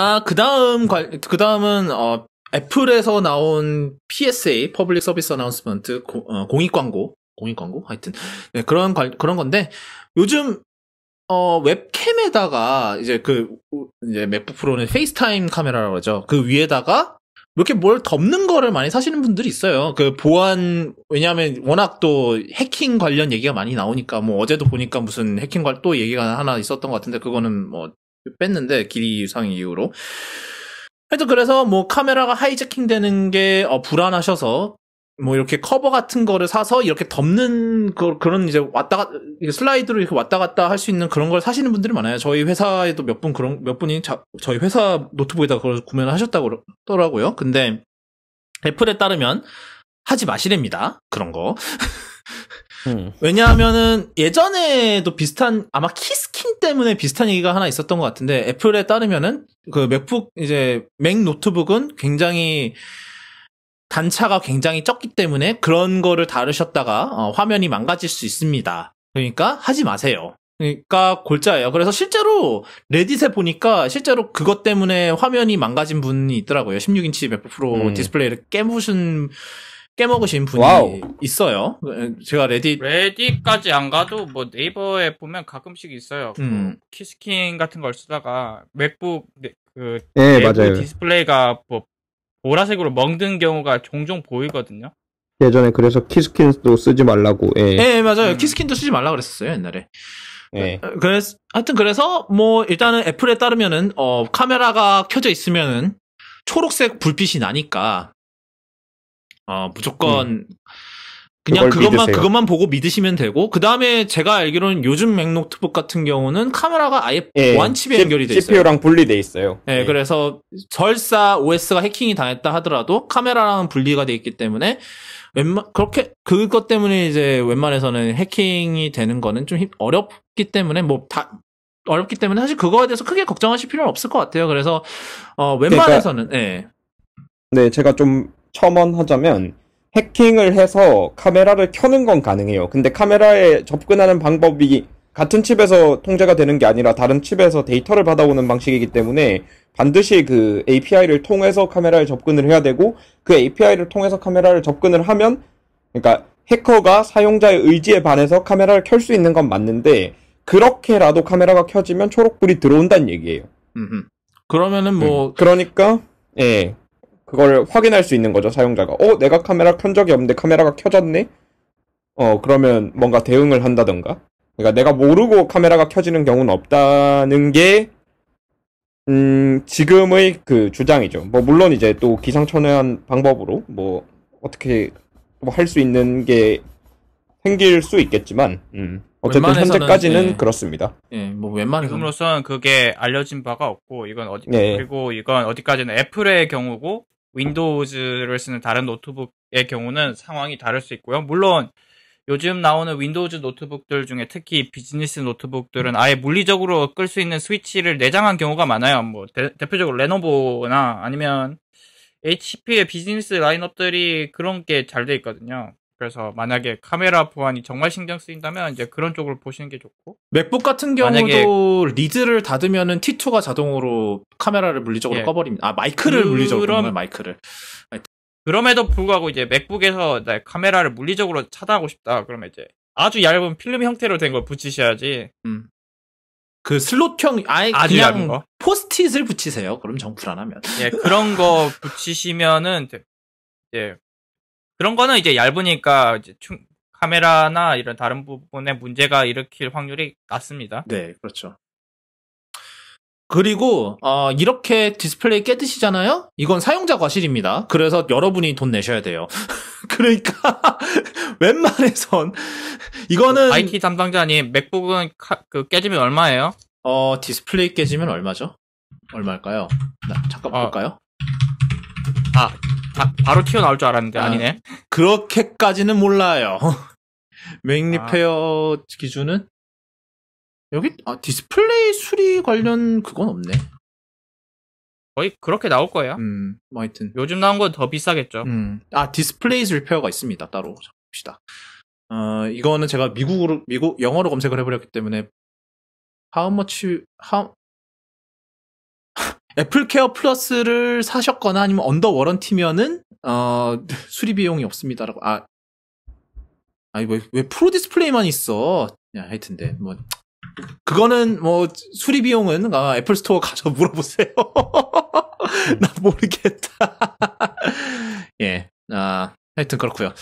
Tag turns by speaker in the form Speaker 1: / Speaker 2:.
Speaker 1: 아, 그 다음, 그 다음은, 어, 애플에서 나온 PSA, 퍼블릭 서비스 어나운스먼트, 어, 공익 광고, 공익 광고? 하여튼. 네, 그런, 그런 건데, 요즘, 어, 웹캠에다가, 이제 그, 이제 맥북 프로는 페이스타임 카메라라고 하죠. 그 위에다가, 뭐 이렇게 뭘 덮는 거를 많이 사시는 분들이 있어요. 그 보안 왜냐하면 워낙 또 해킹 관련 얘기가 많이 나오니까 뭐 어제도 보니까 무슨 해킹 관또 얘기가 하나 있었던 것 같은데 그거는 뭐 뺐는데 길이 이상 이후로 하여튼 그래서 뭐 카메라가 하이제킹 되는 게 어, 불안하셔서 뭐 이렇게 커버 같은 거를 사서 이렇게 덮는 그, 런 이제 왔다 갔 슬라이드로 이렇게 왔다 갔다 할 수 있는 그런 걸 사시는 분들이 많아요. 저희 회사에도 몇 분 그런 몇 분이 자, 저희 회사 노트북에다 가 그걸 구매를 하셨다고 그러더라고요 근데 애플에 따르면 하지 마시랍니다. 그런 거. 음. 왜냐하면은 예전에도 비슷한 아마 키스킨 때문에 비슷한 얘기가 하나 있었던 것 같은데 애플에 따르면은 그 맥북 이제 맥 노트북은 굉장히 단차가 굉장히 적기 때문에 그런 거를 다루셨다가 어, 화면이 망가질 수 있습니다. 그러니까 하지 마세요. 그러니까 골자예요. 그래서 실제로 레딧에 보니까 실제로 그것 때문에 화면이 망가진 분이 있더라고요. 16인치 맥북 프로 음. 디스플레이를 깨부신 깨먹으신 분이 와우. 있어요. 제가 레딧
Speaker 2: 레딧까지 안 가도 뭐 네이버에 보면 가끔씩 있어요. 그 음. 그 키스킨 같은 걸 쓰다가 맥북 네, 그 네, 맞아요. 디스플레이가 뭐 보라색으로 멍든 경우가 종종 보이거든요.
Speaker 3: 예전에 그래서 키스킨도 쓰지 말라고. 예, 예
Speaker 1: 맞아요. 음. 키스킨도 쓰지 말라 그랬었어요 옛날에. 예. 어, 그래서 하여튼 그래서 뭐 일단은 애플에 따르면은 어 카메라가 켜져 있으면은 초록색 불빛이 나니까 어, 무조건 음. 그냥 그것만 믿으세요. 그것만 보고 믿으시면 되고 그 다음에 제가 알기로는 요즘 맥노트북 같은 경우는 카메라가 아예 예, 보안칩에 C, 연결이 돼 있어요. CPU랑
Speaker 3: 분리돼 있어요.
Speaker 1: 네, 예. 그래서 절사 OS가 해킹이 당했다 하더라도 카메라랑 분리가 돼 있기 때문에 웬만 그렇게 그것 때문에 이제 웬만해서는 해킹이 되는 거는 좀 어렵기 때문에 뭐다 어렵기 때문에 사실 그거에 대해서 크게 걱정하실 필요는 없을 것 같아요. 그래서 어 웬만해서는 그러니까, 예.
Speaker 3: 네, 제가 좀 첨언하자면 해킹을 해서 카메라를 켜는 건 가능해요. 근데 카메라에 접근하는 방법이 같은 칩에서 통제가 되는 게 아니라 다른 칩에서 데이터를 받아오는 방식이기 때문에 반드시 그 API를 통해서 카메라에 접근을 해야 되고 그 API를 통해서 카메라를 접근을 하면 그러니까 해커가 사용자의 의지에 반해서 카메라를 켤 수 있는 건 맞는데 그렇게라도 카메라가 켜지면 초록불이 들어온다는 얘기예요. 음. 그러면은 뭐 음. 그러니까 예. 그걸 확인할 수 있는 거죠, 사용자가. 어, 내가 카메라 켠 적이 없는데 카메라가 켜졌네? 어, 그러면 뭔가 대응을 한다던가. 그러니까 내가 모르고 카메라가 켜지는 경우는 없다는 게, 음, 지금의 그 주장이죠. 뭐, 물론 이제 또 기상천외한 방법으로 뭐, 어떻게 뭐할 수 있는 게 생길 수 있겠지만, 음. 어쨌든 현재까지는 예. 그렇습니다.
Speaker 1: 예, 뭐웬만한서
Speaker 2: 지금으로선 그게 알려진 바가 없고 이건 어디 예. 그리고 이건 어디까지는 애플의 경우고 윈도우즈를 쓰는 다른 노트북의 경우는 상황이 다를 수 있고요. 물론 요즘 나오는 윈도우즈 노트북들 중에 특히 비즈니스 노트북들은 아예 물리적으로 끌 수 있는 스위치를 내장한 경우가 많아요. 뭐 대, 표적으로 레노버나 아니면 HP의 비즈니스 라인업들이 그런 게 잘 돼 있거든요. 그래서 만약에 카메라 보안이 정말 신경 쓰인다면 이제 그런 쪽으로 보시는 게 좋고
Speaker 1: 맥북 같은 경우도 리드를 닫으면은 T2가 자동으로 카메라를 물리적으로 예. 꺼버립니다. 아 마이크를 그 물리적으로 마이크를
Speaker 2: 그럼에도 불구하고 이제 맥북에서 카메라를 물리적으로 차단하고 싶다 그러면 이제 아주 얇은 필름 형태로 된 걸 붙이셔야지.
Speaker 1: 음. 그 슬롯형 아예 그냥 포스트잇을 붙이세요. 그럼 정 불안하면. 예
Speaker 2: 그런 거 붙이시면은 예 그런 거는 이제 얇으니까 이제 충, 카메라나 이런 다른 부분에 문제가 일으킬 확률이 낮습니다. 네,
Speaker 1: 그렇죠. 그리고 어, 이렇게 디스플레이 깨듯이잖아요 이건 사용자 과실입니다. 그래서 여러분이 돈 내셔야 돼요. 그러니까 웬만해선 이거는 IT 담당자님 맥북은 카, 그 깨지면 얼마예요? 어 디스플레이 깨지면 얼마죠? 얼마일까요? 나, 잠깐 어. 볼까요? 아 바, 바로 튀어나올 줄 알았는데 아. 아니네. 그렇게까지는 몰라요. 맥 리페어 아. 기준은 여기 아, 디스플레이 수리 관련 그건 없네. 거의 그렇게 나올 거예요. 음, 뭐 하여튼 요즘 나온 건 더 비싸겠죠. 음, 아 디스플레이 리페어가 있습니다. 따로 봅시다. 어, 이거는 제가 미국으로 미국 영어로 검색을 해버렸기 때문에 how much how 애플케어 플러스를 사셨거나 아니면 언더 워런티면은 어, 수리 비용이 없습니다라고. 아, 아니 왜, 왜 프로 디스플레이만 있어? 야, 하여튼데 뭐 그거는 뭐 수리 비용은 아, 애플 스토어 가서 물어보세요. 나 모르겠다. 예, 아 하여튼 그렇고요.